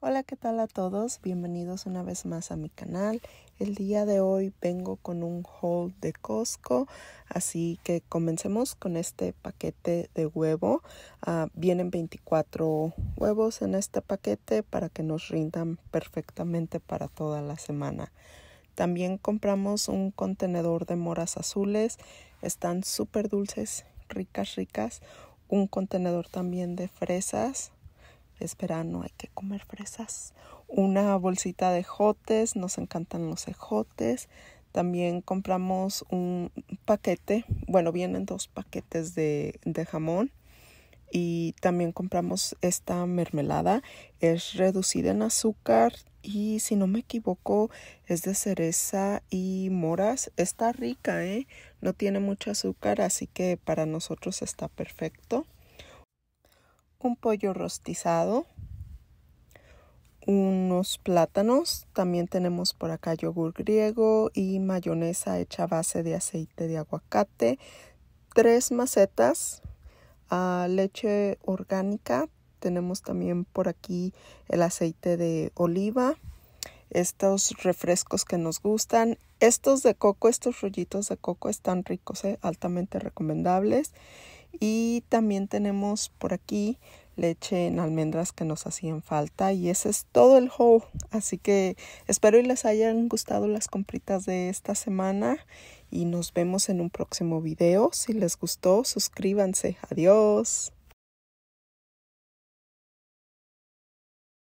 Hola, ¿qué tal a todos? Bienvenidos una vez más a mi canal. El día de hoy vengo con un haul de Costco, así que comencemos con este paquete de huevo. Ah, vienen 24 huevos en este paquete para que nos rindan perfectamente para toda la semana. También compramos un contenedor de moras azules, están súper dulces, ricas, ricas. Un contenedor también de fresas, espera no hay que comer fresas. Una bolsita de jotes, nos encantan los ejotes. También compramos un paquete, bueno, vienen dos paquetes de, de jamón. Y también compramos esta mermelada, es reducida en azúcar y si no me equivoco es de cereza y moras. Está rica, ¿eh? No tiene mucho azúcar, así que para nosotros está perfecto un pollo rostizado, unos plátanos, también tenemos por acá yogur griego y mayonesa hecha a base de aceite de aguacate, tres macetas, a ah, leche orgánica, tenemos también por aquí el aceite de oliva, estos refrescos que nos gustan. Estos de coco, estos rollitos de coco están ricos, eh, altamente recomendables. Y también tenemos por aquí leche en almendras que nos hacían falta y ese es todo el haul así que espero y les hayan gustado las compritas de esta semana y nos vemos en un próximo video si les gustó suscríbanse adiós